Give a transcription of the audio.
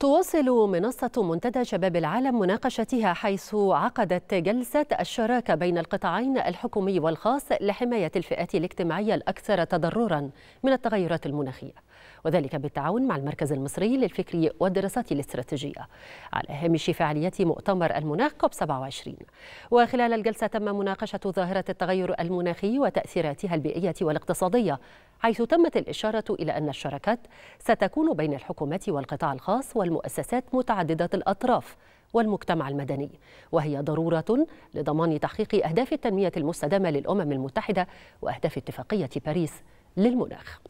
تواصل منصة منتدى شباب العالم مناقشتها حيث عقدت جلسة الشراكة بين القطاعين الحكومي والخاص لحماية الفئات الاجتماعية الأكثر تضررا من التغيرات المناخية وذلك بالتعاون مع المركز المصري للفكر والدراسات الاستراتيجية على هامش فعالية مؤتمر المناخ كوب 27 وخلال الجلسة تم مناقشة ظاهرة التغير المناخي وتأثيراتها البيئية والاقتصادية حيث تمت الإشارة إلى أن الشراكات ستكون بين الحكومات والقطاع الخاص والمؤسسات متعددة الأطراف والمجتمع المدني وهي ضرورة لضمان تحقيق أهداف التنمية المستدامة للأمم المتحدة وأهداف اتفاقية باريس للمناخ